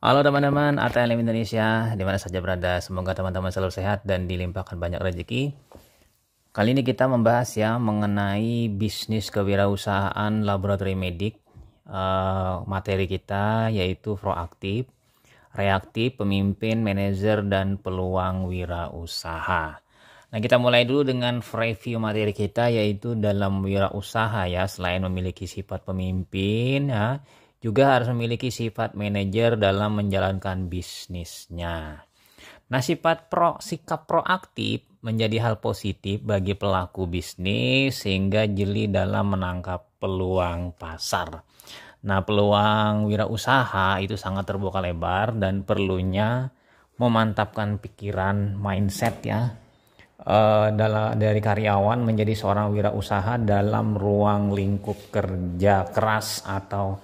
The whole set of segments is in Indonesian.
Halo teman-teman, ATLM Indonesia, dimana saja berada, semoga teman-teman selalu sehat dan dilimpahkan banyak rezeki. Kali ini kita membahas ya mengenai bisnis kewirausahaan laboratorium medik. Uh, materi kita yaitu proaktif, reaktif, pemimpin, manajer, dan peluang wirausaha. Nah kita mulai dulu dengan review materi kita yaitu dalam wirausaha ya, selain memiliki sifat pemimpin ya, juga harus memiliki sifat manajer dalam menjalankan bisnisnya. Nah, sifat pro, sikap proaktif menjadi hal positif bagi pelaku bisnis sehingga jeli dalam menangkap peluang pasar. Nah, peluang wirausaha itu sangat terbuka lebar dan perlunya memantapkan pikiran, mindset ya. Eh, dalam dari karyawan menjadi seorang wirausaha dalam ruang lingkup kerja keras atau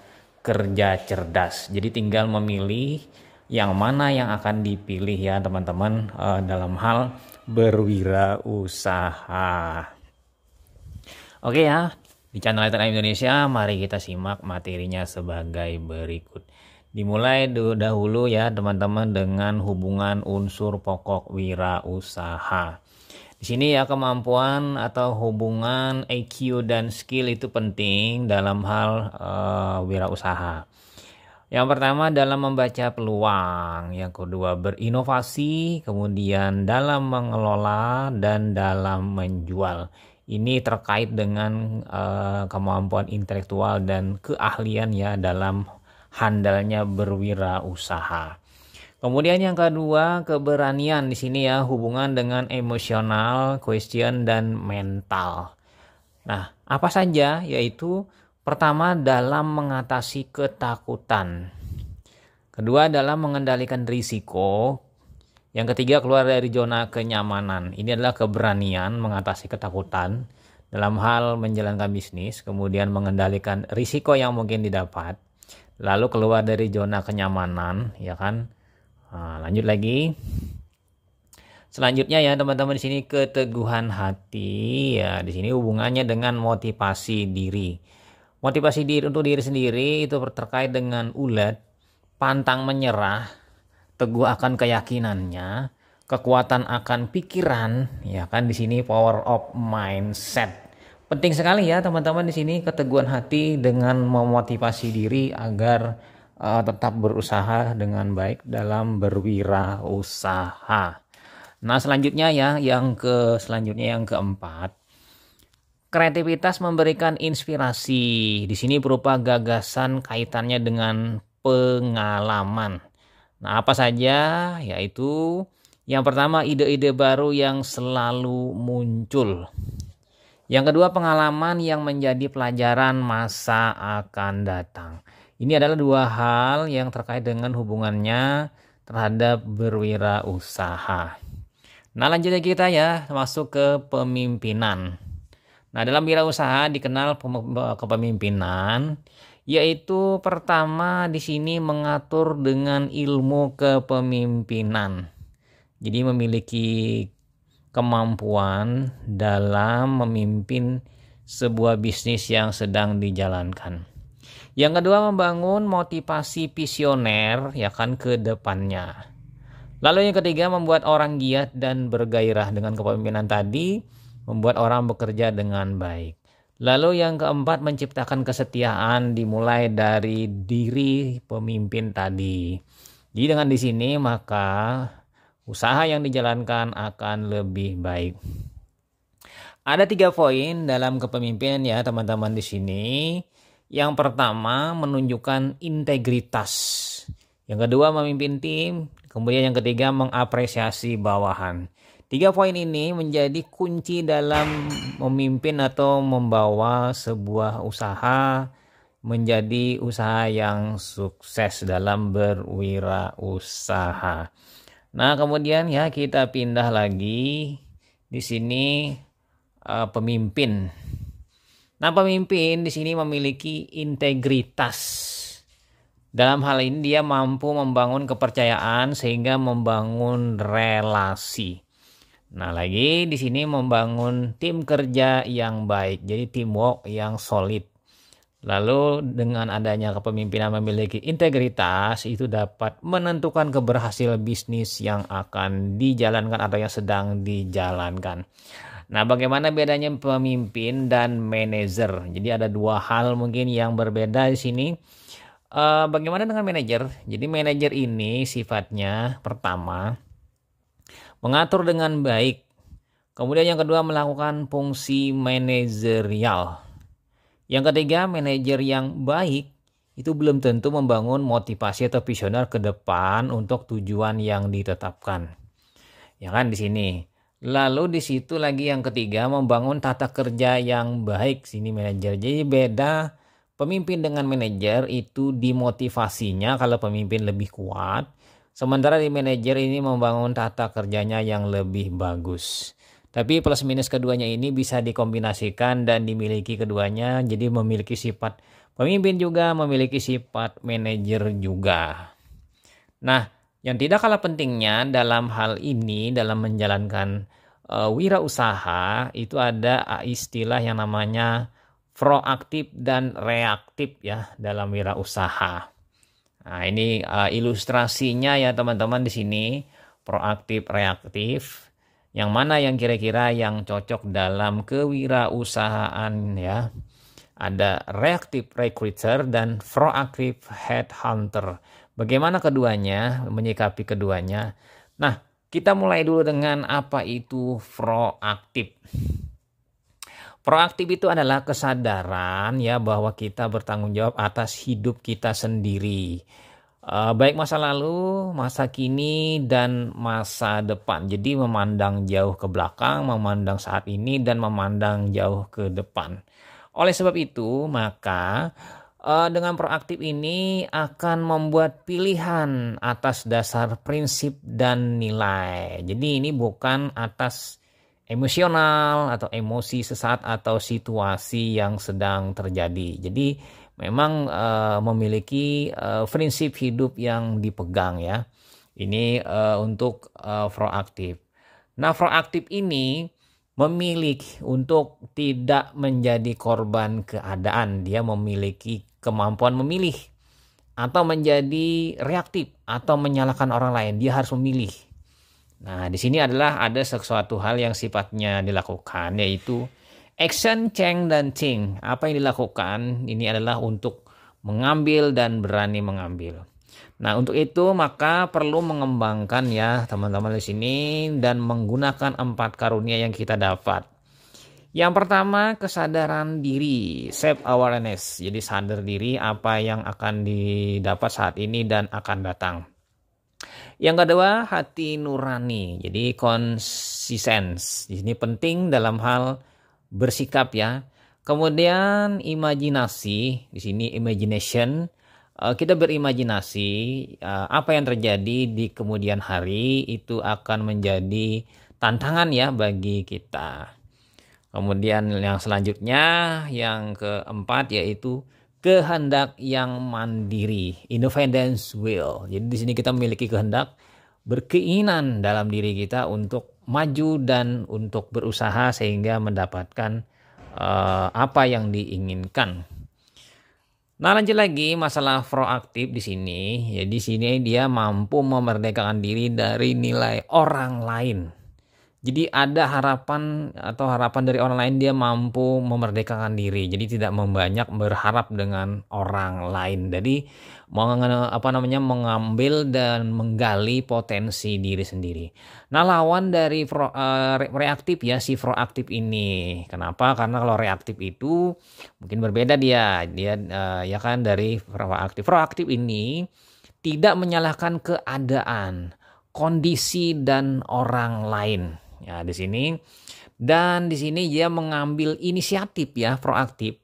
kerja cerdas. Jadi tinggal memilih yang mana yang akan dipilih ya teman-teman uh, dalam hal berwirausaha. Oke ya, di channel Letterman Indonesia mari kita simak materinya sebagai berikut. Dimulai dahulu ya teman-teman dengan hubungan unsur pokok wirausaha. Di sini ya kemampuan atau hubungan IQ dan skill itu penting dalam hal uh, wirausaha. Yang pertama dalam membaca peluang, yang kedua berinovasi, kemudian dalam mengelola dan dalam menjual. Ini terkait dengan uh, kemampuan intelektual dan keahlian ya dalam handalnya berwirausaha. Kemudian yang kedua, keberanian di sini ya, hubungan dengan emosional, question dan mental. Nah, apa saja yaitu pertama dalam mengatasi ketakutan. Kedua dalam mengendalikan risiko. Yang ketiga keluar dari zona kenyamanan. Ini adalah keberanian mengatasi ketakutan dalam hal menjalankan bisnis, kemudian mengendalikan risiko yang mungkin didapat. Lalu keluar dari zona kenyamanan, ya kan? Nah, lanjut lagi. Selanjutnya ya teman-teman di sini keteguhan hati ya di sini hubungannya dengan motivasi diri. Motivasi diri untuk diri sendiri itu terkait dengan ulet, pantang menyerah, teguh akan keyakinannya, kekuatan akan pikiran ya kan di sini power of mindset. Penting sekali ya teman-teman di sini keteguhan hati dengan memotivasi diri agar uh, tetap berusaha dengan baik dalam berwirausaha. Nah, selanjutnya ya yang ke selanjutnya yang keempat kreativitas memberikan inspirasi. Di sini berupa gagasan kaitannya dengan pengalaman. Nah, apa saja? Yaitu yang pertama ide-ide baru yang selalu muncul. Yang kedua pengalaman yang menjadi pelajaran masa akan datang. Ini adalah dua hal yang terkait dengan hubungannya terhadap berwirausaha. Nah, lanjutnya kita ya masuk ke pemimpinan. Nah, dalam wirausaha dikenal kepemimpinan yaitu pertama di sini mengatur dengan ilmu kepemimpinan. Jadi memiliki kemampuan dalam memimpin sebuah bisnis yang sedang dijalankan. Yang kedua membangun motivasi visioner ya kan ke depannya. Lalu yang ketiga membuat orang giat dan bergairah dengan kepemimpinan tadi, membuat orang bekerja dengan baik. Lalu yang keempat menciptakan kesetiaan dimulai dari diri pemimpin tadi. Jadi dengan di sini maka usaha yang dijalankan akan lebih baik. Ada tiga poin dalam kepemimpinan ya teman-teman di sini. Yang pertama menunjukkan integritas. Yang kedua memimpin tim. Kemudian yang ketiga mengapresiasi bawahan. Tiga poin ini menjadi kunci dalam memimpin atau membawa sebuah usaha menjadi usaha yang sukses dalam berwirausaha. Nah, kemudian ya kita pindah lagi di sini uh, pemimpin Nah, pemimpin di sini memiliki integritas. Dalam hal ini dia mampu membangun kepercayaan sehingga membangun relasi. Nah, lagi di sini membangun tim kerja yang baik, jadi teamwork yang solid. Lalu dengan adanya kepemimpinan memiliki integritas itu dapat menentukan keberhasilan bisnis yang akan dijalankan atau yang sedang dijalankan. Nah, bagaimana bedanya pemimpin dan manajer? Jadi ada dua hal mungkin yang berbeda di sini. Uh, bagaimana dengan manajer? Jadi manajer ini sifatnya pertama mengatur dengan baik. Kemudian yang kedua melakukan fungsi manajerial. Yang ketiga, manajer yang baik itu belum tentu membangun motivasi atau visioner ke depan untuk tujuan yang ditetapkan. Ya kan di sini. Lalu di situ lagi yang ketiga membangun tata kerja yang baik sini manajer. Jadi beda pemimpin dengan manajer itu dimotivasinya kalau pemimpin lebih kuat. Sementara di manajer ini membangun tata kerjanya yang lebih bagus. Tapi plus minus keduanya ini bisa dikombinasikan dan dimiliki keduanya. Jadi memiliki sifat pemimpin juga, memiliki sifat manajer juga. Nah, yang tidak kalah pentingnya dalam hal ini dalam menjalankan uh, wirausaha itu ada ah, istilah yang namanya proaktif dan reaktif ya dalam wirausaha. Nah, ini uh, ilustrasinya ya teman-teman di sini proaktif reaktif yang mana yang kira-kira yang cocok dalam kewirausahaan ya. Ada reaktif recruiter dan proaktif headhunter. Bagaimana keduanya, menyikapi keduanya. Nah, kita mulai dulu dengan apa itu proaktif. Proaktif itu adalah kesadaran ya bahwa kita bertanggung jawab atas hidup kita sendiri. Uh, baik masa lalu, masa kini, dan masa depan. Jadi memandang jauh ke belakang, memandang saat ini, dan memandang jauh ke depan. Oleh sebab itu, maka Eh, dengan proaktif ini akan membuat pilihan atas dasar prinsip dan nilai. Jadi ini bukan atas emosional atau emosi sesaat atau situasi yang sedang terjadi. Jadi memang uh, memiliki uh, prinsip hidup yang dipegang ya. Ini uh, untuk uh, proaktif. Nah, proaktif ini memiliki untuk tidak menjadi korban keadaan. Dia memiliki kemampuan memilih atau menjadi reaktif atau menyalahkan orang lain. Dia harus memilih. Nah, di sini adalah ada sesuatu hal yang sifatnya dilakukan yaitu action, change dan think. Apa yang dilakukan ini adalah untuk mengambil dan berani mengambil. Nah, untuk itu maka perlu mengembangkan ya teman-teman di sini dan menggunakan empat karunia yang kita dapat. Yang pertama kesadaran diri, self awareness. Jadi sadar diri apa yang akan didapat saat ini dan akan datang. Yang kedua hati nurani. Jadi konsistens. Ini penting dalam hal bersikap ya. Kemudian imajinasi, di sini imagination. Eh, kita berimajinasi eh, apa yang terjadi di kemudian hari itu akan menjadi tantangan ya bagi kita. Kemudian yang selanjutnya yang keempat yaitu kehendak yang mandiri, independence will. Jadi di sini kita memiliki kehendak berkeinginan dalam diri kita untuk maju dan untuk berusaha sehingga mendapatkan uh, apa yang diinginkan. Nah lanjut lagi masalah proaktif di sini. Jadi ya, di sini dia mampu memerdekakan diri dari nilai orang lain. Jadi ada harapan atau harapan dari orang lain dia mampu memerdekakan diri. Jadi tidak membanyak berharap dengan orang lain. Jadi apa namanya mengambil dan menggali potensi diri sendiri. Nah, lawan dari pro, uh, reaktif ya si proaktif ini. Kenapa? Karena kalau reaktif itu mungkin berbeda dia. Dia uh, ya kan dari proaktif. Proaktif ini tidak menyalahkan keadaan, kondisi dan orang lain Ya, di sini dan di sini dia mengambil inisiatif ya, proaktif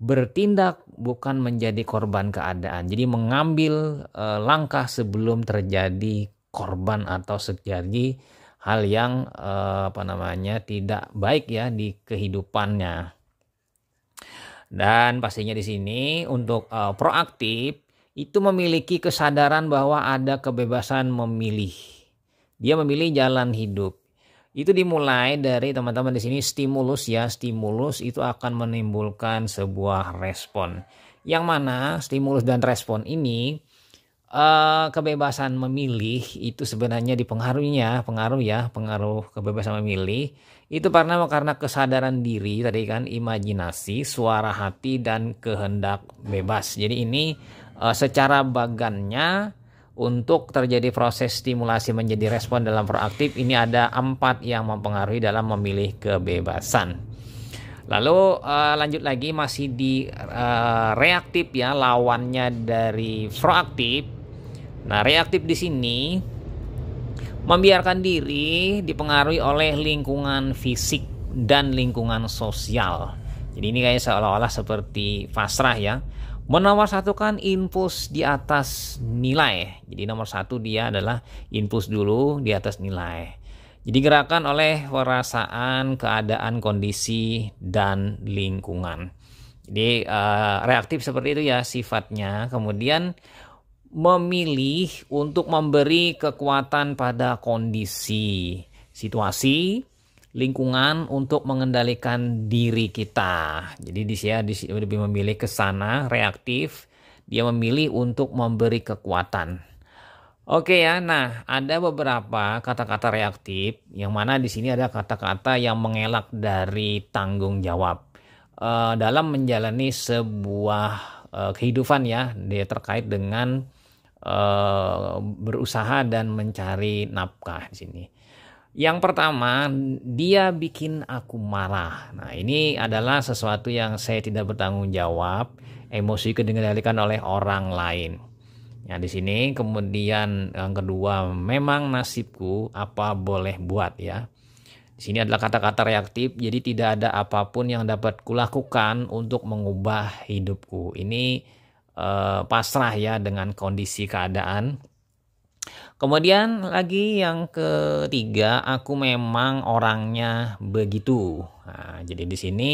bertindak bukan menjadi korban keadaan. Jadi mengambil uh, langkah sebelum terjadi korban atau terjadi hal yang uh, apa namanya tidak baik ya di kehidupannya. Dan pastinya di sini untuk uh, proaktif itu memiliki kesadaran bahwa ada kebebasan memilih. Dia memilih jalan hidup itu dimulai dari teman-teman di sini stimulus ya. Stimulus itu akan menimbulkan sebuah respon. Yang mana stimulus dan respon ini eh, kebebasan memilih itu sebenarnya dipengaruhinya, pengaruh ya, pengaruh kebebasan memilih itu karena karena kesadaran diri tadi kan imajinasi, suara hati dan kehendak bebas. Jadi ini eh, secara bagannya untuk terjadi proses stimulasi menjadi respon dalam proaktif ini ada empat yang mempengaruhi dalam memilih kebebasan. Lalu uh, lanjut lagi masih di uh, reaktif ya lawannya dari proaktif. Nah reaktif di sini membiarkan diri dipengaruhi oleh lingkungan fisik dan lingkungan sosial. Jadi ini kayak seolah-olah seperti pasrah ya menawar satu kan impuls di atas nilai. Jadi nomor satu dia adalah impuls dulu di atas nilai. Jadi gerakan oleh perasaan, keadaan, kondisi, dan lingkungan. Jadi uh, reaktif seperti itu ya sifatnya. Kemudian memilih untuk memberi kekuatan pada kondisi, situasi, lingkungan untuk mengendalikan diri kita. Jadi dia lebih memilih ke sana reaktif, dia memilih untuk memberi kekuatan. Oke ya, nah ada beberapa kata-kata reaktif yang mana di sini ada kata-kata yang mengelak dari tanggung jawab uh, dalam menjalani sebuah uh, kehidupan ya, dia terkait dengan uh, berusaha dan mencari nafkah di sini. Yang pertama, dia bikin aku marah. Nah, ini adalah sesuatu yang saya tidak bertanggung jawab. Emosi kedengarkan oleh orang lain. Nah di sini kemudian yang kedua, memang nasibku apa boleh buat ya. Di sini adalah kata-kata reaktif, jadi tidak ada apapun yang dapat kulakukan untuk mengubah hidupku. Ini eh, pasrah ya dengan kondisi keadaan Kemudian lagi yang ketiga, aku memang orangnya begitu. Nah, jadi di sini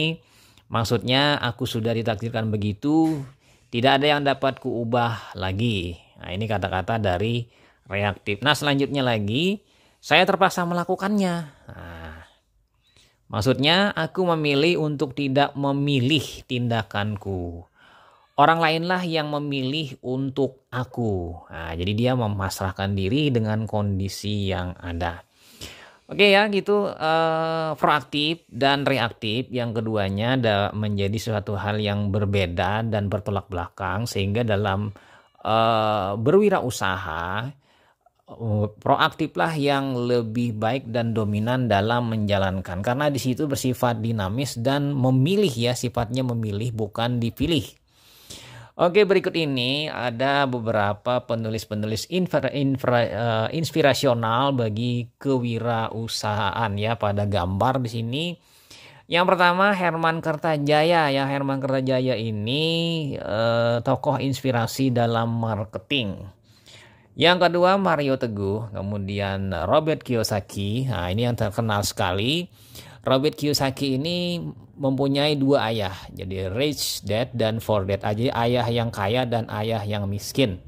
maksudnya aku sudah ditakdirkan begitu, tidak ada yang dapat kuubah lagi. Nah, ini kata-kata dari reaktif. Nah, selanjutnya lagi, saya terpaksa melakukannya. Nah, maksudnya aku memilih untuk tidak memilih tindakanku. Orang lainlah yang memilih untuk aku. Nah, jadi dia memasrahkan diri dengan kondisi yang ada. Oke ya, gitu uh, proaktif dan reaktif. Yang keduanya ada menjadi suatu hal yang berbeda dan bertolak belakang sehingga dalam uh, berwirausaha eh, proaktiflah yang lebih baik dan dominan dalam menjalankan karena di situ bersifat dinamis dan memilih ya sifatnya memilih bukan dipilih Oke, berikut ini ada beberapa penulis-penulis uh, inspirasional bagi kewirausahaan ya pada gambar di sini. Yang pertama Herman Kertajaya ya Herman Kertajaya ini uh, tokoh inspirasi dalam marketing. Yang kedua Mario Teguh, kemudian Robert Kiyosaki. Nah, ini yang terkenal sekali. Robert Kiyosaki ini mempunyai dua ayah, jadi rich dad dan poor dad. Ah, jadi ayah yang kaya dan ayah yang miskin.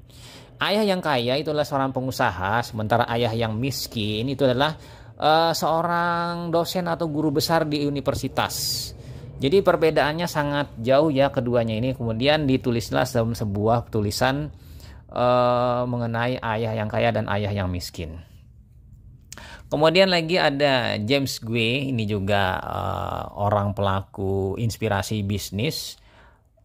Ayah yang kaya itulah seorang pengusaha, sementara ayah yang miskin itu adalah uh, seorang dosen atau guru besar di universitas. Jadi perbedaannya sangat jauh ya keduanya ini. Kemudian ditulislah dalam sebuah tulisan uh, mengenai ayah yang kaya dan ayah yang miskin. Kemudian lagi ada James Gwee, ini juga uh, orang pelaku inspirasi bisnis.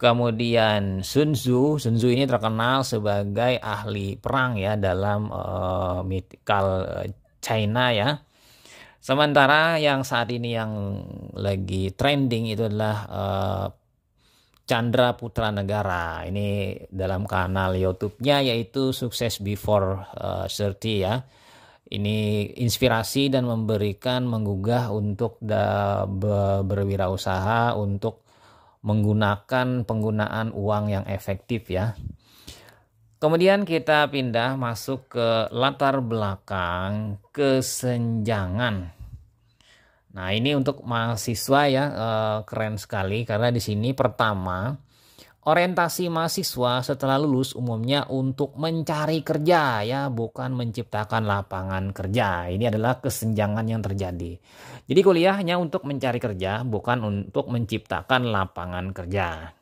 Kemudian Sun Tzu, Sun Tzu ini terkenal sebagai ahli perang ya dalam uh, eh, mythical eh, China ya. Sementara yang saat ini yang lagi trending itu adalah uh, Chandra Putra Negara. Ini dalam kanal YouTube-nya yaitu Success Before uh, 30 ya ini inspirasi dan memberikan menggugah untuk berwirausaha untuk menggunakan penggunaan uang yang efektif ya. Kemudian kita pindah masuk ke latar belakang kesenjangan. Nah, ini untuk mahasiswa ya eh, keren sekali karena di sini pertama Orientasi mahasiswa setelah lulus umumnya untuk mencari kerja ya, bukan menciptakan lapangan kerja. Ini adalah kesenjangan yang terjadi. Jadi kuliahnya untuk mencari kerja, bukan untuk menciptakan lapangan kerja.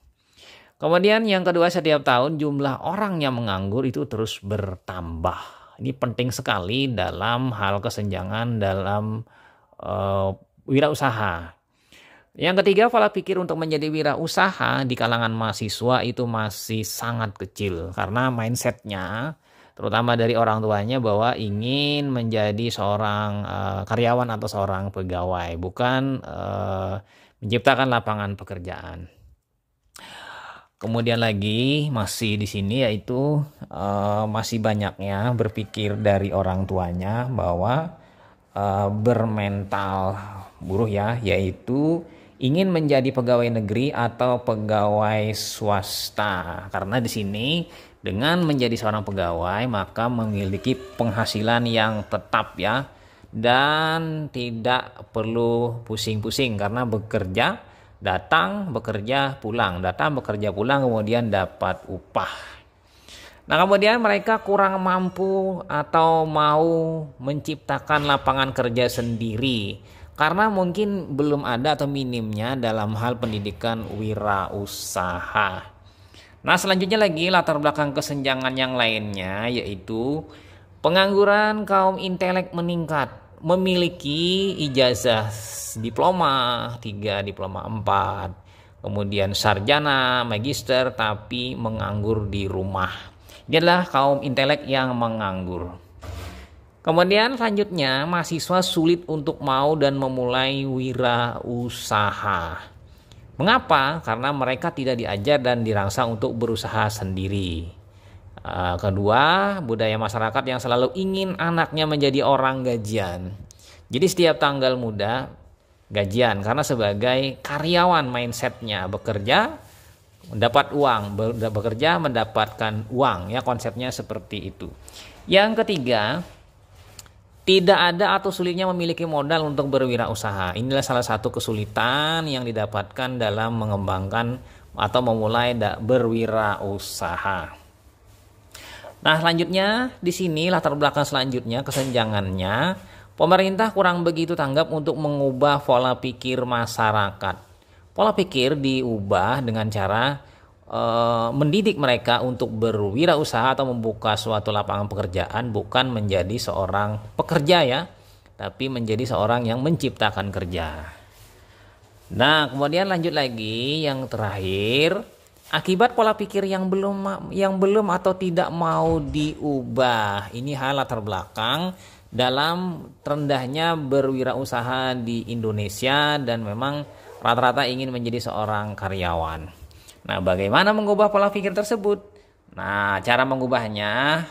Kemudian yang kedua setiap tahun jumlah orang yang menganggur itu terus bertambah. Ini penting sekali dalam hal kesenjangan dalam uh, wirausaha yang ketiga, pola pikir untuk menjadi wirausaha di kalangan mahasiswa itu masih sangat kecil karena mindsetnya terutama dari orang tuanya bahwa ingin menjadi seorang uh, karyawan atau seorang pegawai bukan uh, menciptakan lapangan pekerjaan. Kemudian lagi masih di sini yaitu uh, masih banyaknya berpikir dari orang tuanya bahwa uh, bermental buruh ya yaitu ingin menjadi pegawai negeri atau pegawai swasta karena di sini dengan menjadi seorang pegawai maka memiliki penghasilan yang tetap ya dan tidak perlu pusing-pusing karena bekerja datang bekerja pulang datang bekerja pulang kemudian dapat upah Nah, kemudian mereka kurang mampu atau mau menciptakan lapangan kerja sendiri karena mungkin belum ada atau minimnya dalam hal pendidikan wirausaha. Nah, selanjutnya lagi latar belakang kesenjangan yang lainnya yaitu pengangguran kaum intelek meningkat, memiliki ijazah diploma 3, diploma 4, kemudian sarjana, magister tapi menganggur di rumah. Ini adalah kaum intelek yang menganggur. Kemudian selanjutnya mahasiswa sulit untuk mau dan memulai wira usaha. Mengapa? Karena mereka tidak diajar dan dirangsang untuk berusaha sendiri. Eh, kedua, budaya masyarakat yang selalu ingin anaknya menjadi orang gajian. Jadi setiap tanggal muda gajian karena sebagai karyawan mindsetnya bekerja mendapat uang bekerja mendapatkan uang ya konsepnya seperti itu. Yang ketiga, tidak ada atau sulitnya memiliki modal untuk berwirausaha. Inilah salah satu kesulitan yang didapatkan dalam mengembangkan atau memulai berwirausaha. Nah, selanjutnya di sini latar belakang selanjutnya kesenjangannya pemerintah kurang begitu tanggap untuk mengubah pola pikir masyarakat. Pola pikir diubah dengan cara Eh, mendidik mereka untuk berwirausaha atau membuka suatu lapangan pekerjaan bukan menjadi seorang pekerja ya, tapi menjadi seorang yang menciptakan kerja. Nah, kemudian lanjut lagi yang terakhir, akibat pola pikir yang belum yang belum atau tidak mau diubah. Ini hal latar belakang dalam rendahnya berwirausaha di Indonesia dan memang rata-rata ingin menjadi seorang karyawan. Nah, bagaimana mengubah pola pikir tersebut? Nah, cara mengubahnya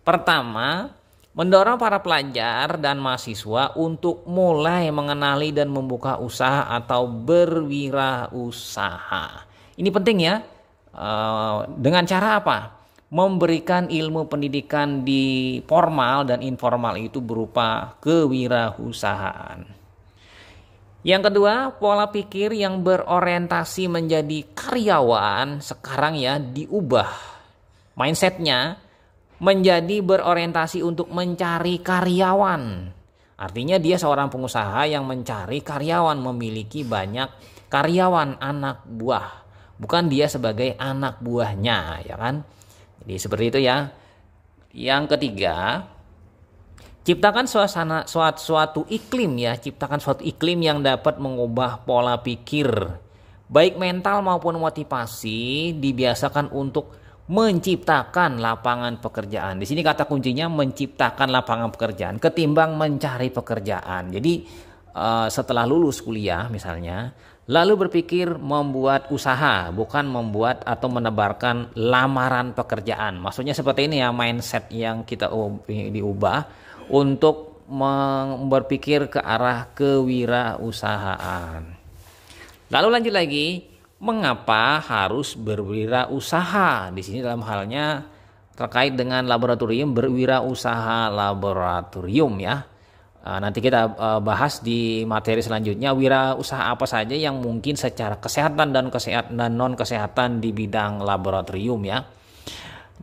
pertama, mendorong para pelajar dan mahasiswa untuk mulai mengenali dan membuka usaha atau berwirausaha. Ini penting ya. Eh, dengan cara apa? Memberikan ilmu pendidikan di formal dan informal itu berupa kewirausahaan. Yang kedua, pola pikir yang berorientasi menjadi karyawan sekarang ya diubah. Mindsetnya menjadi berorientasi untuk mencari karyawan. Artinya dia seorang pengusaha yang mencari karyawan, memiliki banyak karyawan anak buah. Bukan dia sebagai anak buahnya, ya kan? Jadi seperti itu ya. Yang ketiga, Ciptakan suasana suatu, suatu iklim ya, ciptakan suatu iklim yang dapat mengubah pola pikir baik mental maupun motivasi dibiasakan untuk menciptakan lapangan pekerjaan. Di sini kata kuncinya menciptakan lapangan pekerjaan ketimbang mencari pekerjaan. Jadi eh, setelah lulus kuliah misalnya, lalu berpikir membuat usaha, bukan membuat atau menebarkan lamaran pekerjaan. Maksudnya seperti ini ya mindset yang kita diubah untuk berpikir ke arah kewirausahaan. Lalu lanjut lagi, mengapa harus berwirausaha? Di sini dalam halnya terkait dengan laboratorium berwirausaha laboratorium ya. Ah, nanti kita ah, bahas di materi selanjutnya wirausaha apa saja yang mungkin secara kesehatan dan kesehatan dan non kesehatan di bidang laboratorium ya.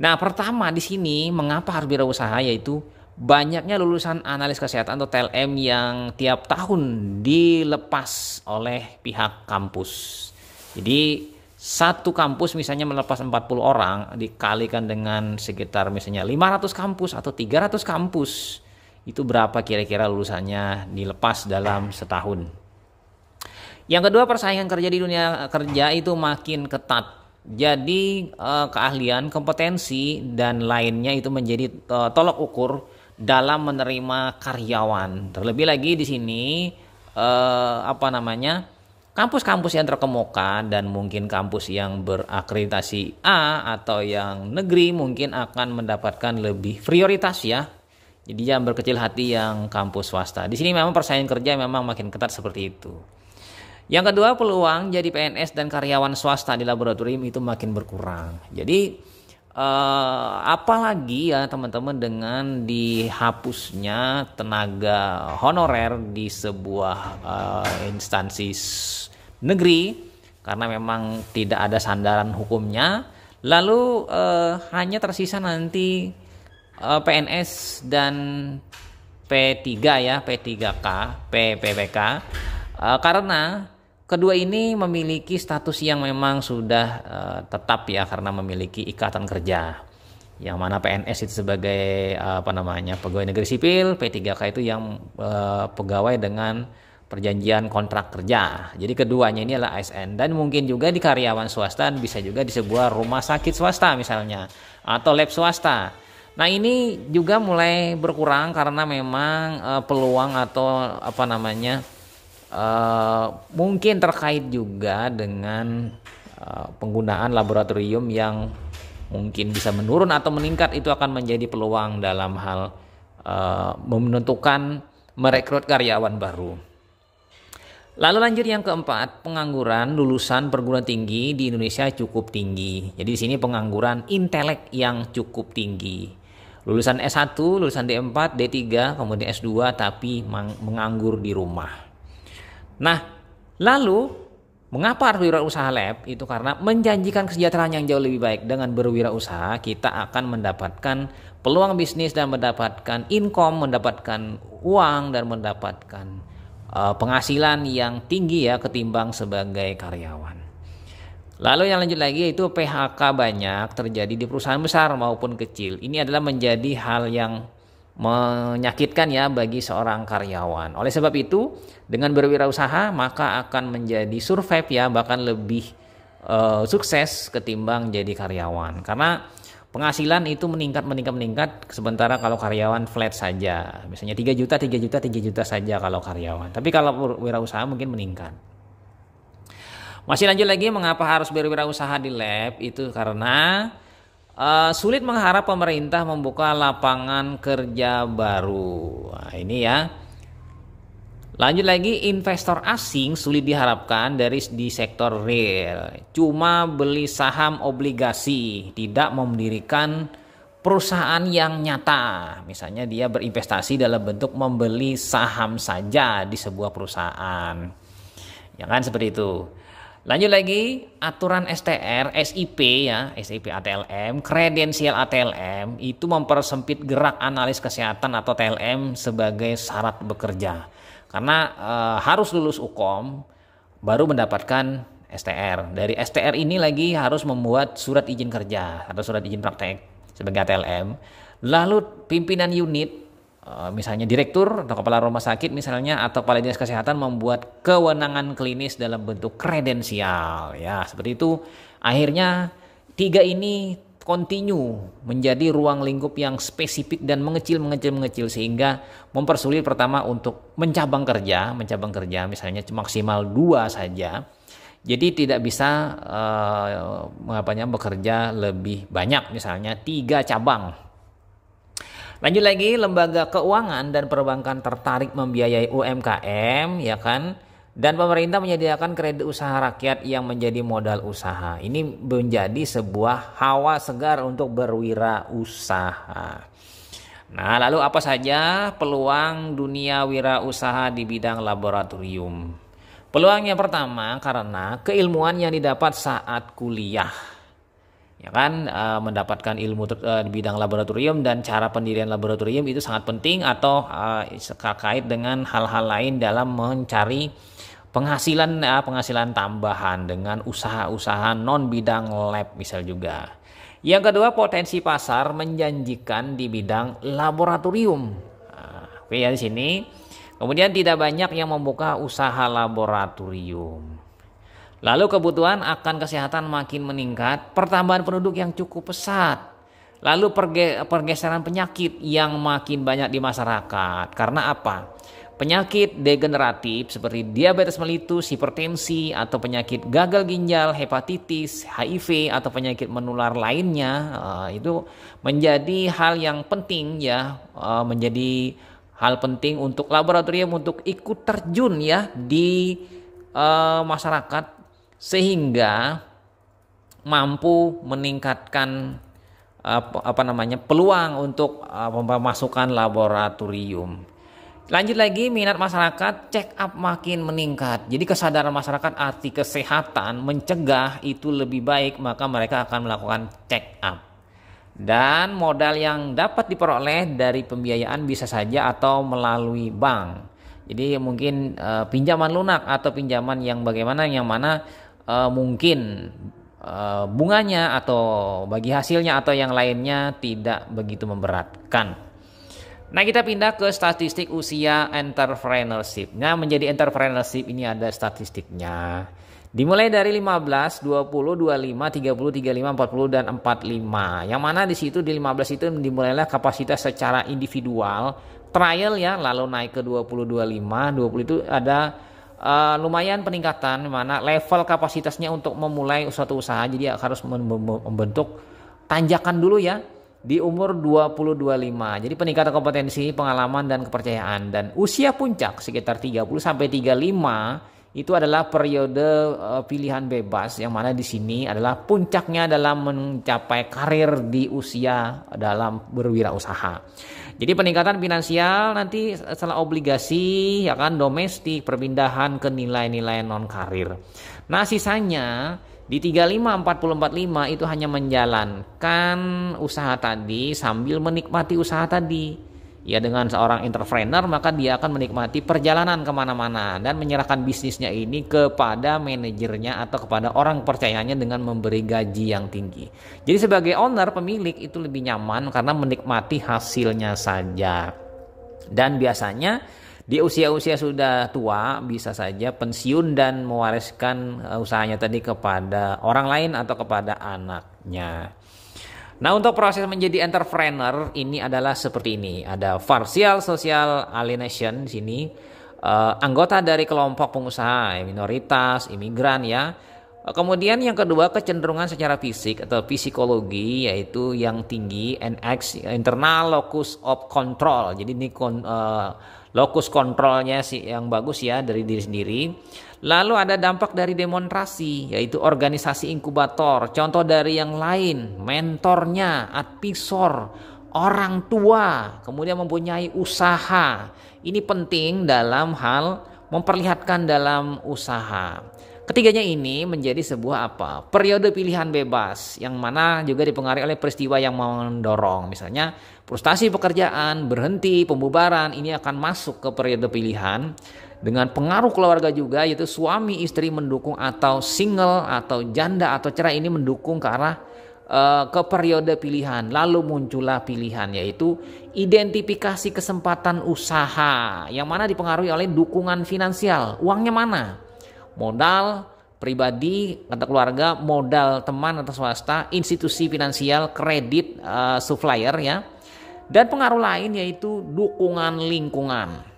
Nah pertama di sini mengapa harus wirausaha yaitu banyaknya lulusan analis kesehatan atau TLM yang tiap tahun dilepas oleh pihak kampus. Jadi satu kampus misalnya melepas 40 orang dikalikan dengan sekitar misalnya 500 kampus atau 300 kampus itu berapa kira-kira lulusannya dilepas dalam setahun. Yang kedua persaingan kerja di dunia kerja itu makin ketat. Jadi eh, keahlian, kompetensi dan lainnya itu menjadi eh, tolok ukur dalam menerima karyawan. Terlebih lagi di sini eh, apa namanya? kampus-kampus yang terkemuka dan mungkin kampus yang berakreditasi A atau yang negeri mungkin akan mendapatkan lebih prioritas ya. Jadi jangan berkecil hati yang kampus swasta. Di sini memang persaingan kerja memang makin ketat seperti itu. Yang kedua, peluang jadi PNS dan karyawan swasta di laboratorium itu makin berkurang. Jadi Uh, apalagi ya teman-teman dengan dihapusnya tenaga honorer di sebuah uh, instansi negeri karena memang tidak ada sandaran hukumnya lalu uh, hanya tersisa nanti uh, PNS dan P3 ya P3K PPPK uh, karena Kedua ini memiliki status yang memang sudah uh, tetap ya karena memiliki ikatan kerja. Yang mana PNS itu sebagai uh, apa namanya pegawai negeri sipil, P3K itu yang uh, pegawai dengan perjanjian kontrak kerja. Jadi keduanya ini adalah ASN dan mungkin juga di karyawan swasta bisa juga di sebuah rumah sakit swasta misalnya atau lab swasta. Nah ini juga mulai berkurang karena memang uh, peluang atau apa namanya Eh, mungkin terkait juga dengan uh, penggunaan laboratorium yang mungkin bisa menurun atau meningkat itu akan menjadi peluang dalam hal uh, menentukan merekrut karyawan baru. Lalu lanjut yang keempat, pengangguran lulusan perguruan tinggi di Indonesia cukup tinggi. Jadi di sini pengangguran intelek yang cukup tinggi. Lulusan S1, lulusan D4, D3, kemudian S2 tapi menganggur di rumah. Nah, lalu mengapa harus wirausaha lab? Itu karena menjanjikan kesejahteraan yang jauh lebih baik. Dengan berwirausaha kita akan mendapatkan peluang bisnis dan mendapatkan income, mendapatkan uang dan mendapatkan uh, penghasilan yang tinggi ya ketimbang sebagai karyawan. Lalu yang lanjut lagi itu PHK banyak terjadi di perusahaan besar maupun kecil. Ini adalah menjadi hal yang menyakitkan ya bagi seorang karyawan. Oleh sebab itu, dengan berwirausaha maka akan menjadi survive ya bahkan lebih uh, sukses ketimbang jadi karyawan. Karena penghasilan itu meningkat meningkat meningkat sementara kalau karyawan flat saja. Misalnya 3 juta, 3 juta, 3 juta saja kalau karyawan. Tapi kalau wirausaha mungkin meningkat. Masih lanjut lagi mengapa harus berwirausaha di lab itu karena Uh, sulit mengharap pemerintah membuka lapangan kerja baru. Nah, ini ya. Lanjut lagi, investor asing sulit diharapkan dari di sektor real. Cuma beli saham obligasi, tidak mendirikan perusahaan yang nyata. Misalnya dia berinvestasi dalam bentuk membeli saham saja di sebuah perusahaan. Ya kan seperti itu. Lanjut lagi, aturan STR, SIP ya, SIP ATLM, kredensial ATLM itu mempersempit gerak analis kesehatan atau TLM sebagai syarat bekerja. Karena e, harus lulus UKOM baru mendapatkan STR. Dari STR ini lagi harus membuat surat izin kerja atau surat izin praktek sebagai ATLM. Lalu pimpinan unit Eh, misalnya direktur atau kepala rumah sakit misalnya atau kepala dinas kesehatan membuat kewenangan klinis dalam bentuk kredensial ya seperti itu akhirnya tiga ini continue menjadi ruang lingkup yang spesifik dan mengecil mengecil mengecil sehingga mempersulit pertama untuk mencabang kerja mencabang kerja misalnya maksimal dua saja jadi tidak bisa uh, eh, mengapanya bekerja lebih banyak misalnya tiga cabang Lanjut lagi lembaga keuangan dan perbankan tertarik membiayai UMKM ya kan dan pemerintah menyediakan kredit usaha rakyat yang menjadi modal usaha. Ini menjadi sebuah hawa segar untuk berwirausaha. Nah, lalu apa saja peluang dunia wirausaha di bidang laboratorium? Peluang yang pertama karena keilmuan yang didapat saat kuliah ya kan uh, mendapatkan ilmu uh, di bidang laboratorium dan cara pendirian laboratorium itu sangat penting atau uh, terkait dengan hal-hal lain dalam mencari penghasilan uh, penghasilan tambahan dengan usaha-usaha non bidang lab misal juga. Yang kedua potensi pasar menjanjikan di bidang laboratorium. Nah, oke ya di sini. Kemudian tidak banyak yang membuka usaha laboratorium. Lalu kebutuhan akan kesehatan makin meningkat, pertambahan penduduk yang cukup pesat. Lalu perge pergeseran penyakit yang makin banyak di masyarakat. Karena apa? Penyakit degeneratif seperti diabetes melitus, hipertensi, atau penyakit gagal ginjal, hepatitis, HIV, atau penyakit menular lainnya eh, itu menjadi hal yang penting ya, eh, menjadi hal penting untuk laboratorium untuk ikut terjun ya di eh, masyarakat sehingga mampu meningkatkan apa, namanya peluang untuk pemasukan uh, laboratorium. Lanjut lagi minat masyarakat check up makin meningkat. Jadi kesadaran masyarakat arti kesehatan mencegah itu lebih baik maka mereka akan melakukan check up. Dan modal yang dapat diperoleh dari pembiayaan bisa saja atau melalui bank. Jadi mungkin e, pinjaman lunak atau pinjaman yang bagaimana yang mana uh, mungkin uh, bunganya atau bagi hasilnya atau yang lainnya tidak begitu memberatkan. Nah kita pindah ke statistik usia entrepreneurship. Nah menjadi entrepreneurship ini ada statistiknya. Dimulai dari 15, 20, 25, 30, 35, 40 dan 45. Yang mana di situ di 15 itu dimulailah kapasitas secara individual, trial ya, lalu naik ke 20, 25, 20 itu ada uh, lumayan peningkatan mana level kapasitasnya untuk memulai suatu usaha jadi ya harus membentuk tanjakan dulu ya di umur 20-25 jadi peningkatan kompetensi pengalaman dan kepercayaan dan usia puncak sekitar 30 sampai 35 itu adalah periode uh, pilihan bebas yang mana di sini adalah puncaknya dalam mencapai karir di usia dalam berwirausaha. Jadi peningkatan finansial nanti setelah obligasi ya kan domestik perpindahan ke nilai-nilai non karir. Nah, sisanya di 35 empat 45 itu hanya menjalankan usaha tadi sambil menikmati usaha tadi ya dengan seorang entrepreneur maka dia akan menikmati perjalanan kemana-mana dan menyerahkan bisnisnya ini kepada manajernya atau kepada orang percayanya dengan memberi gaji yang tinggi. Jadi sebagai owner pemilik itu lebih nyaman karena menikmati hasilnya saja. Dan biasanya di usia-usia sudah tua bisa saja pensiun dan mewariskan eh, usahanya tadi kepada orang lain atau kepada anaknya. Nah, untuk proses menjadi entrepreneur ini adalah seperti ini. Ada partial social alienation di sini. Uh, anggota dari kelompok pengusaha, ya, minoritas, imigran ya. Eh, kemudian yang kedua kecenderungan secara fisik atau psikologi yaitu yang tinggi NX internal locus of control. Jadi ini uh, locus kontrolnya sih yang bagus ya dari diri sendiri. Lalu ada dampak dari demonstrasi, yaitu organisasi inkubator. Contoh dari yang lain, mentornya, advisor, orang tua, kemudian mempunyai usaha. Ini penting dalam hal memperlihatkan dalam usaha. Ketiganya ini menjadi sebuah apa? Periode pilihan bebas yang mana juga dipengaruhi oleh peristiwa yang mendorong. Misalnya frustasi pekerjaan, berhenti, pembubaran ini akan masuk ke periode pilihan dengan pengaruh keluarga juga yaitu suami istri mendukung atau single atau janda atau cerai ini mendukung ke arah uh, ke periode pilihan lalu muncullah pilihan yaitu identifikasi kesempatan usaha yang mana dipengaruhi oleh dukungan finansial uangnya mana modal pribadi atau keluarga modal teman atau swasta institusi finansial kredit uh, supplier ya dan pengaruh lain yaitu dukungan lingkungan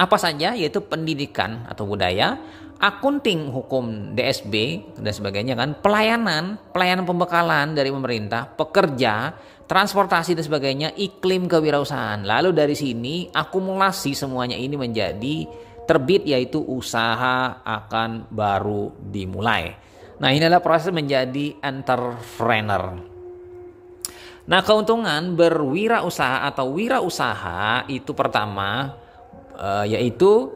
apa saja yaitu pendidikan atau budaya, akunting hukum DSB dan sebagainya kan, pelayanan, pelayanan pembekalan dari pemerintah, pekerja, transportasi dan sebagainya, iklim kewirausahaan. Lalu dari sini akumulasi semuanya ini menjadi terbit yaitu usaha akan baru dimulai. Nah, ini adalah proses menjadi entrepreneur. Nah, keuntungan berwirausaha atau wirausaha itu pertama uh, yaitu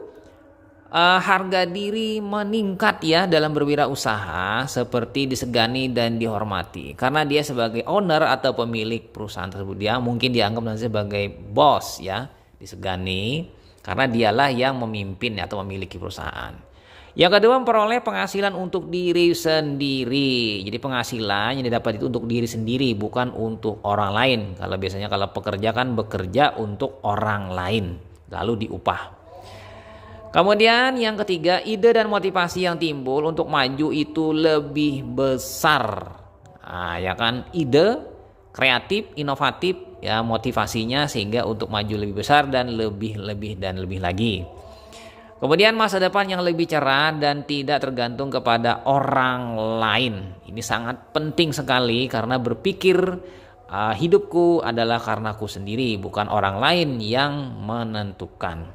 uh, harga diri meningkat ya dalam berwirausaha seperti disegani dan dihormati karena dia sebagai owner atau pemilik perusahaan tersebut dia mungkin dianggap sebagai bos ya disegani karena dialah yang memimpin atau memiliki perusahaan. Yang kedua memperoleh penghasilan untuk diri sendiri. Jadi penghasilan yang didapat itu untuk diri sendiri bukan untuk orang lain. Kalau biasanya kalau pekerja kan bekerja untuk orang lain lalu diupah. Kemudian yang ketiga, ide dan motivasi yang timbul untuk maju itu lebih besar. Nah, ya kan ide kreatif, inovatif ya motivasinya sehingga untuk maju lebih besar dan lebih lebih dan lebih lagi. Kemudian masa depan yang lebih cerah dan tidak tergantung kepada orang lain. Ini sangat penting sekali karena berpikir uh, hidupku adalah karena karenaku sendiri, bukan orang lain yang menentukan.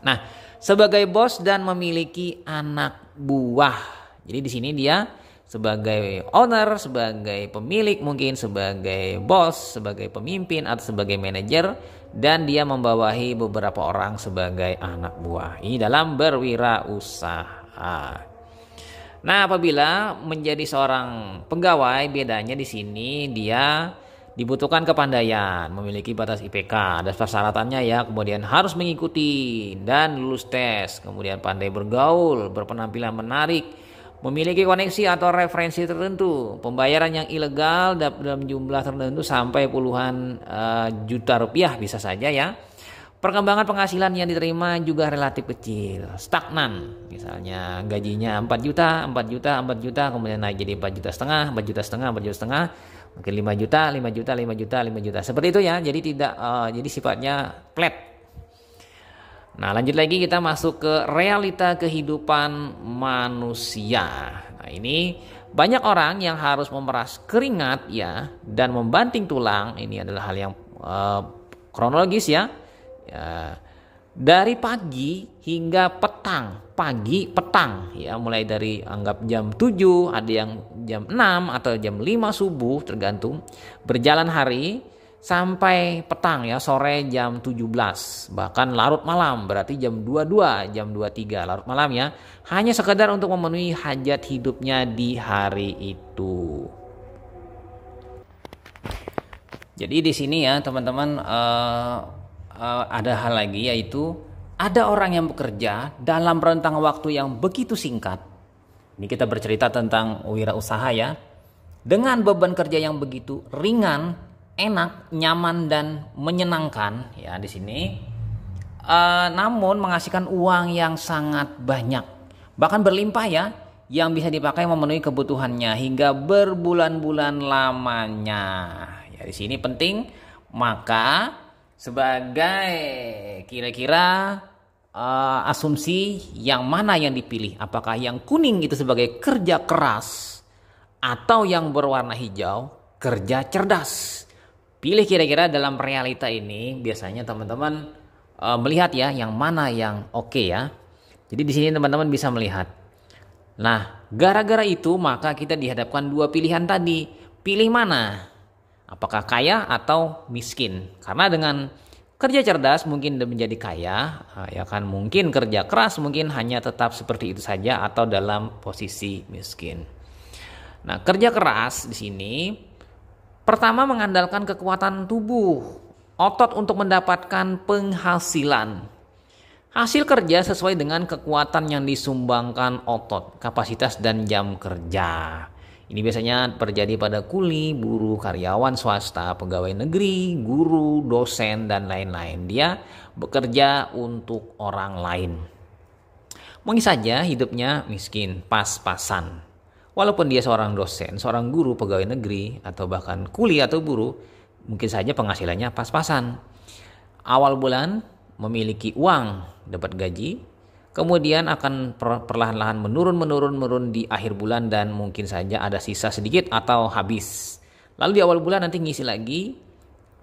Nah, sebagai bos dan memiliki anak buah. Jadi di sini dia sebagai owner, sebagai pemilik mungkin sebagai bos, sebagai pemimpin atau sebagai manajer dan dia membawahi beberapa orang sebagai anak buah. Ini dalam berwirausaha. Nah, apabila menjadi seorang pegawai bedanya di sini dia dibutuhkan kepandaian, memiliki batas IPK, ada persyaratannya ya, kemudian harus mengikuti dan lulus tes, kemudian pandai bergaul, berpenampilan menarik, memiliki koneksi atau referensi tertentu, pembayaran yang ilegal dalam jumlah tertentu sampai puluhan uh, juta rupiah bisa saja ya Perkembangan penghasilan yang diterima juga relatif kecil, stagnan. Misalnya gajinya 4 juta, 4 juta, 4 juta, kemudian naik jadi 4 juta setengah, 4 juta setengah, 4 juta setengah, mungkin 5 juta, 5 juta, 5 juta, 5 juta. Seperti itu ya. Jadi tidak uh, jadi sifatnya flat. Nah, lanjut lagi kita masuk ke realita kehidupan manusia. Nah, ini banyak orang yang harus memeras keringat ya dan membanting tulang. Ini adalah hal yang uh, kronologis ya ya dari pagi hingga petang pagi petang ya mulai dari anggap jam 7 ada yang jam 6 atau jam 5 subuh tergantung berjalan hari sampai petang ya sore jam 17 bahkan larut malam berarti jam 22 jam 23 larut malam ya hanya sekedar untuk memenuhi hajat hidupnya di hari itu jadi di sini ya teman-teman uh, uh, ada hal lagi yaitu ada orang yang bekerja dalam rentang waktu yang begitu singkat. Ini kita bercerita tentang wirausaha ya. Dengan beban kerja yang begitu ringan, enak, nyaman dan menyenangkan ya di sini. Uh, namun menghasilkan uang yang sangat banyak, bahkan berlimpah ya yang bisa dipakai memenuhi kebutuhannya hingga berbulan-bulan lamanya. Ya di sini penting maka sebagai kira-kira uh, asumsi yang mana yang dipilih? Apakah yang kuning itu sebagai kerja keras atau yang berwarna hijau kerja cerdas? Pilih kira-kira dalam realita ini biasanya teman-teman uh, melihat ya yang mana yang oke okay ya. Jadi di sini teman-teman bisa melihat. Nah, gara-gara itu maka kita dihadapkan dua pilihan tadi. Pilih mana? apakah kaya atau miskin. Karena dengan kerja cerdas mungkin menjadi kaya, eh, ya kan mungkin kerja keras mungkin hanya tetap seperti itu saja atau dalam posisi miskin. Nah, kerja keras di sini pertama mengandalkan kekuatan tubuh, otot untuk mendapatkan penghasilan. Hasil kerja sesuai dengan kekuatan yang disumbangkan otot, kapasitas dan jam kerja. Ini biasanya terjadi pada kuli, buruh, karyawan swasta, pegawai negeri, guru, dosen, dan lain-lain. Dia bekerja untuk orang lain. Mungkin saja hidupnya miskin, pas-pasan. Walaupun dia seorang dosen, seorang guru, pegawai negeri, atau bahkan kuli atau buruh, mungkin saja penghasilannya pas-pasan. Awal bulan memiliki uang, dapat gaji, kemudian akan perlahan-lahan menurun menurun menurun di akhir bulan dan mungkin saja ada sisa sedikit atau habis. Lalu di awal bulan nanti ngisi lagi,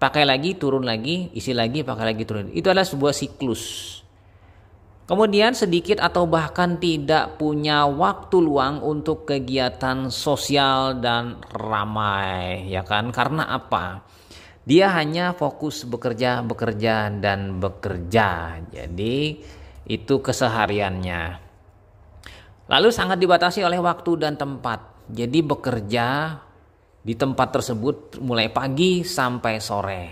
pakai lagi, turun lagi, isi lagi, pakai lagi, turun. Itu adalah sebuah siklus. Kemudian sedikit atau bahkan tidak punya waktu luang untuk kegiatan sosial dan ramai, ya kan? Karena apa? Dia hanya fokus bekerja, bekerja, dan bekerja. Jadi, itu kesehariannya. Lalu sangat dibatasi oleh waktu dan tempat. Jadi bekerja di tempat tersebut mulai pagi sampai sore.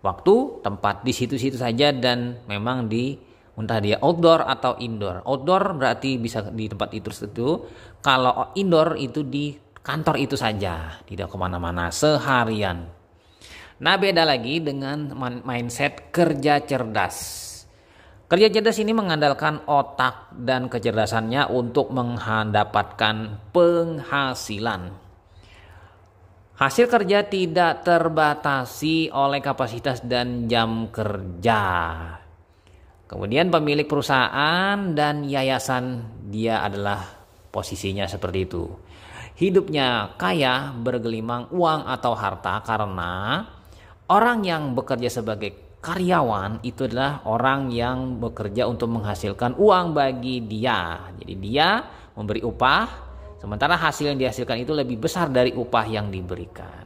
Waktu, tempat di situ-situ saja dan memang di entah dia outdoor atau indoor. Outdoor berarti bisa di tempat itu itu. Kalau indoor itu di kantor itu saja, tidak kemana-mana seharian. Nah beda lagi dengan mindset kerja cerdas. Kerja cerdas ini mengandalkan otak dan kecerdasannya untuk mendapatkan penghasilan. Hasil kerja tidak terbatasi oleh kapasitas dan jam kerja. Kemudian pemilik perusahaan dan yayasan dia adalah posisinya seperti itu. Hidupnya kaya bergelimang uang atau harta karena orang yang bekerja sebagai karyawan itu adalah orang yang bekerja untuk menghasilkan uang bagi dia. Jadi dia memberi upah, sementara hasil yang dihasilkan itu lebih besar dari upah yang diberikan.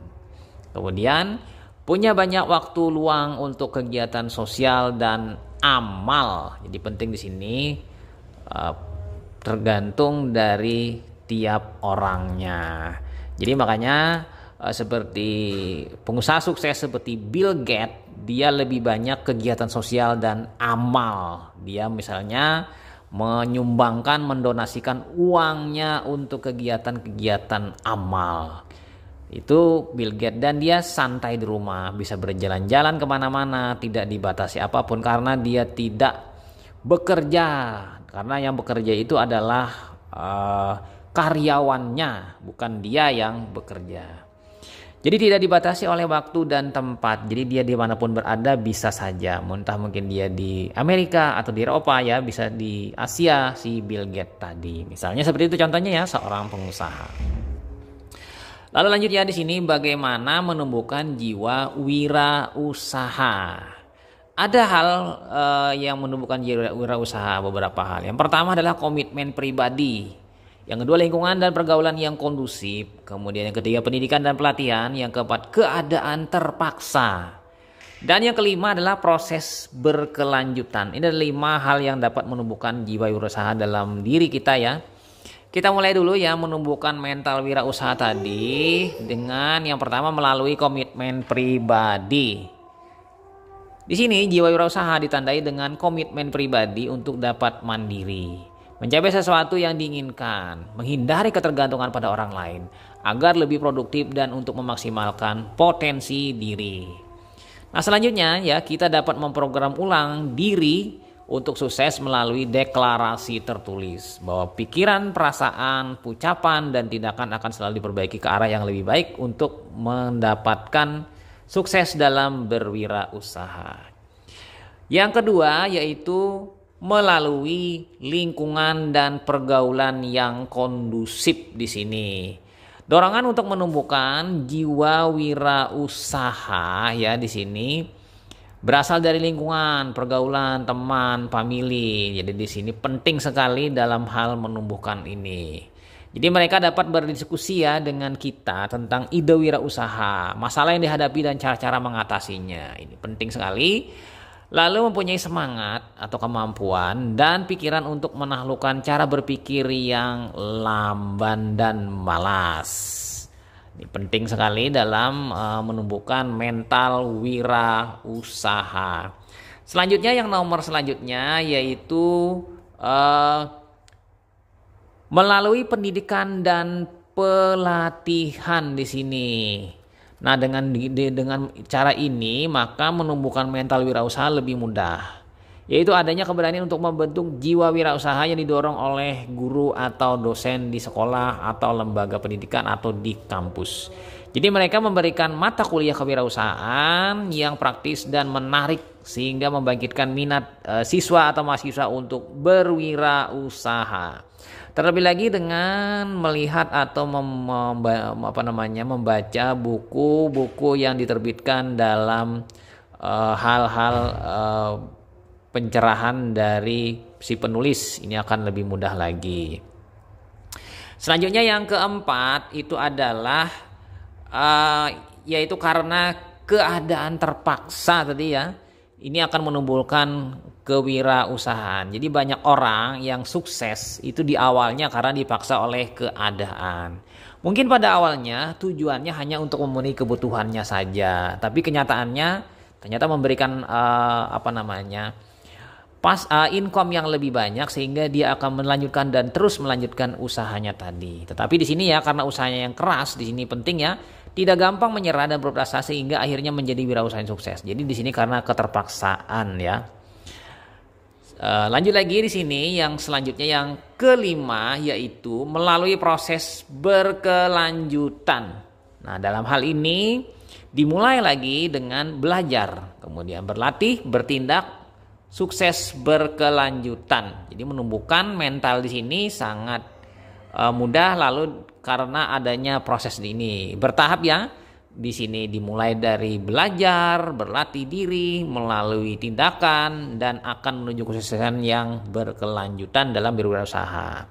Kemudian punya banyak waktu luang untuk kegiatan sosial dan amal. Jadi penting di sini eh, tergantung dari tiap orangnya. Jadi makanya eh, seperti pengusaha sukses seperti Bill Gates dia lebih banyak kegiatan sosial dan amal. Dia misalnya menyumbangkan, mendonasikan uangnya untuk kegiatan-kegiatan amal. Itu Bill Gates dan dia santai di rumah, bisa berjalan-jalan kemana-mana, tidak dibatasi apapun karena dia tidak bekerja. Karena yang bekerja itu adalah uh, karyawannya, bukan dia yang bekerja. Jadi tidak dibatasi oleh waktu dan tempat. Jadi dia dimanapun berada bisa saja. muntah. mungkin dia di Amerika atau di Eropa ya, bisa di Asia si Bill Gates tadi. Misalnya seperti itu contohnya ya seorang pengusaha. Lalu lanjut ya di sini bagaimana menumbuhkan jiwa wirausaha. Ada hal uh, yang menumbuhkan jiwa wirausaha beberapa hal. Yang pertama adalah komitmen pribadi yang kedua lingkungan dan pergaulan yang kondusif. Kemudian yang ketiga pendidikan dan pelatihan. Yang keempat keadaan terpaksa. Dan yang kelima adalah proses berkelanjutan. Ini adalah lima hal yang dapat menumbuhkan jiwa wirausaha dalam diri kita ya. Kita mulai dulu ya menumbuhkan mental wirausaha tadi dengan yang pertama melalui komitmen pribadi. Di sini jiwa wirausaha ditandai dengan komitmen pribadi untuk dapat mandiri mencapai sesuatu yang diinginkan, menghindari ketergantungan pada orang lain agar lebih produktif dan untuk memaksimalkan potensi diri. Nah, selanjutnya ya kita dapat memprogram ulang diri untuk sukses melalui deklarasi tertulis bahwa pikiran, perasaan, ucapan dan tindakan akan selalu diperbaiki ke arah yang lebih baik untuk mendapatkan sukses dalam berwirausaha. Yang kedua yaitu melalui lingkungan dan pergaulan yang kondusif di sini. Dorongan untuk menumbuhkan jiwa wirausaha ya di sini berasal dari lingkungan, pergaulan, teman, famili. Jadi di sini penting sekali dalam hal menumbuhkan ini. Jadi mereka dapat berdiskusi ya dengan kita tentang ide wirausaha, masalah yang dihadapi dan cara-cara mengatasinya. Ini penting sekali lalu mempunyai semangat atau kemampuan dan pikiran untuk menaklukkan cara berpikir yang lamban dan malas. Ini penting sekali dalam uh, menumbuhkan mental wira usaha. Selanjutnya yang nomor selanjutnya yaitu uh, melalui pendidikan dan pelatihan di sini. Nah, dengan dengan cara ini maka menumbuhkan mental wirausaha lebih mudah. Yaitu adanya keberanian untuk membentuk jiwa wirausaha yang didorong oleh guru atau dosen di sekolah atau lembaga pendidikan atau di kampus. Jadi mereka memberikan mata kuliah kewirausahaan yang praktis dan menarik sehingga membangkitkan minat e, siswa atau mahasiswa untuk berwirausaha. Terlebih lagi dengan melihat atau mem, apa namanya membaca buku-buku yang diterbitkan dalam eh, hal-hal uh, pencerahan dari si penulis ini akan lebih mudah lagi. Selanjutnya yang keempat itu adalah uh, yaitu karena keadaan terpaksa tadi ya ini akan menimbulkan kewirausahaan. Jadi banyak orang yang sukses itu di awalnya karena dipaksa oleh keadaan. Mungkin pada awalnya tujuannya hanya untuk memenuhi kebutuhannya saja, tapi kenyataannya ternyata memberikan uh, apa namanya? pas uh, income yang lebih banyak sehingga dia akan melanjutkan dan terus melanjutkan usahanya tadi. Tetapi di sini ya karena usahanya yang keras di sini penting ya tidak gampang menyerah dan berprestasi sehingga akhirnya menjadi wirausaha yang sukses. Jadi di sini karena keterpaksaan ya. Eh, lanjut lagi di sini yang selanjutnya yang kelima yaitu melalui proses berkelanjutan. Nah, dalam hal ini dimulai lagi dengan belajar, kemudian berlatih, bertindak, sukses berkelanjutan. Jadi menumbuhkan mental di sini sangat uh, mudah lalu karena adanya proses di ini bertahap ya di sini dimulai dari belajar, berlatih diri melalui tindakan dan akan menuju kesuksesan yang berkelanjutan dalam berwirausaha.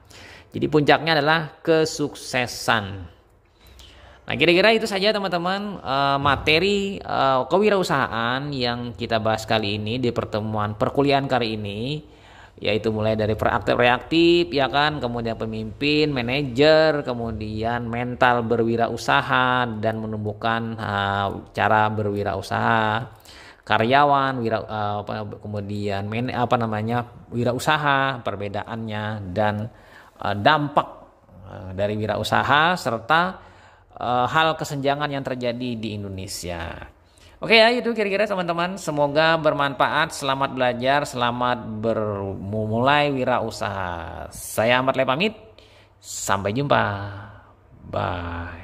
Jadi puncaknya adalah kesuksesan. Nah, kira-kira itu saja teman-teman eh, materi eh, kewirausahaan yang kita bahas kali ini di pertemuan perkuliahan kali ini yaitu mulai dari proaktif reaktif ya kan kemudian pemimpin manajer kemudian mental berwirausaha dan menumbuhkan uh, cara berwirausaha karyawan wira uh, apa, kemudian men, apa namanya wirausaha perbedaannya dan uh, dampak uh, dari wirausaha serta uh, hal kesenjangan yang terjadi di Indonesia Oke ya itu kira-kira teman-teman semoga bermanfaat selamat belajar selamat bermulai wirausaha saya Ahmad Le pamit sampai jumpa bye